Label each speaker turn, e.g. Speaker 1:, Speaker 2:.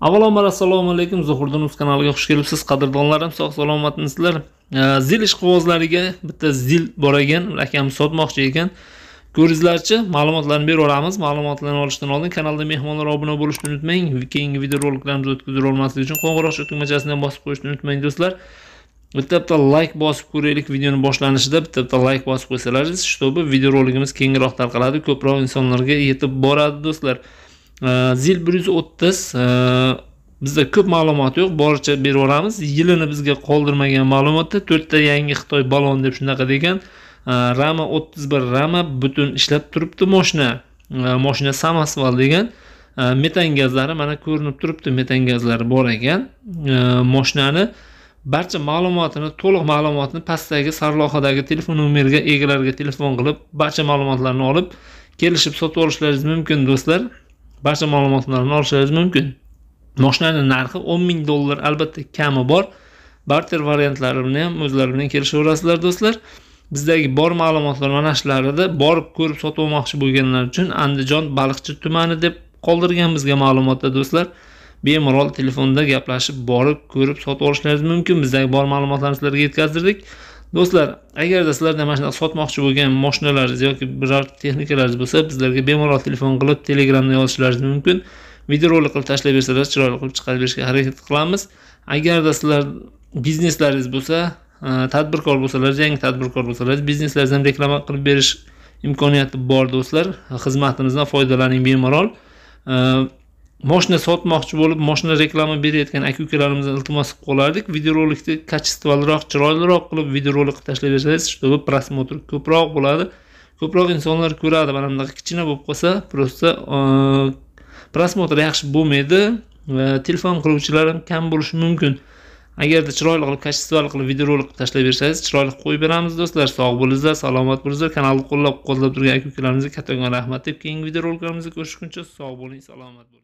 Speaker 1: avvalambor assalomu alaykum zuhurdin uz kanaliga xush kelibsiz qadrdonlarim sog' salomatmisizlar zil ishqibozlariga bitta zil bor ekan akam sotmoqchi ekan ko'ringizlarchi ma'lumotlarni beraveramiz ma'lumotlarni olishdan oldin kanalda mehmonlar obuna bo'lishni unutmang keyingi videoroliklarimizni o'tkazib olmaslik uchun qo'ng'iroq tugmachasini ham bosib qo'yishni unutmang do'stlar bitta bitta layk bosib ko'raylik videoni boshlanishida bitta bitta layk bosib qo'ysalaringiz чтобы videorolikimiz kengroq tarqaladi ko'proq insonlarga yetib boradi do'stlar zil э, bir э, bizda ko'p ma'lumot yo'q boricha berib yuboramiz yilini bizga qoldirmagan ma'lumotda to'rtta yangi xitoy balon deb shunaqa degan e, rama o'ttiz bir rama butun ishlab turibdi moshina e, moshina samosval degan e, metan gazlari mana ko'rinib turibdi metan gazlari bor ekan moshinani barcha ma'lumotini to'liq ma'lumotni pastdagi sarlohadagi telefon nomeriga egalariga telefon qilib barcha ma'lumotlarni olib kelishib sotib olishlaringiz mumkin do'stlar barcha ma'lumotlarni olishingiz mumkin moshinani narxi o'n ming dollar albatta kami bor barter variantlarini ham o'zlari bilan kelishaverasizlar do'stlar bizdagi bor ma'lumotlar mana shularida borib ko'rib sotib olmoqchi bo'lganlar uchun andijon baliqchi tumani deb qoldirgan bizga ma'lumotda do'stlar bemalol telefonda gaplashib borib ko'rib sotib olishlaringiz mumkin bizdagi bor ma'lumotlarni sizlarga yetkazdirdik do'stlar agarda sizlarda mana shunaqa sotmoqchi bo'lgan mashinalaringiz yoki biror texnikalaringiz bo'lsa bizlarga bemalol telefon qilib telegramda yozishlaringiz mumkin videorolik qilib tashlab bersalar chiroyli qilib chiqarib berishga harakat qilamiz agarda sizlar bizneslaringiz bo'lsa e, tadbirkor bo'lsalar yangi tadbirkor bo'lsalar bizneslaringizni ham reklama qilib berish imkoniyati bor do'stlar xizmatimizdan foydalaning bemalol e, moshina sotmoqchi bo'lib moshina reklama berayotgan aka ukalarimizdan iltimos qilib qolardik videorolikni качестволiroq chiroyliroq qilib videorolik qilib bersangiz чтобы просмотр ko'proq bo'ladi ko'proq insonlar ko'radi mana bunaqa kichkina bo'lib qolsa просто просмотр e, yaxshi bo'lmaydi va telefon qiluvchilar ham kam bo'lishi mumkin agarda chiroyli qilib качестволi qilib videorolik qilib bersangiz chiroyli qo'yib beramiz do'stlar sog' bo'linglar salomat bo'linglar kanalni qo'llab quvvatlab turgan aka ukalarimizga kattakon rahmat deb keyingi videoroliklarimizda ko'rishguncha sog' bo'ling salomat bo'ling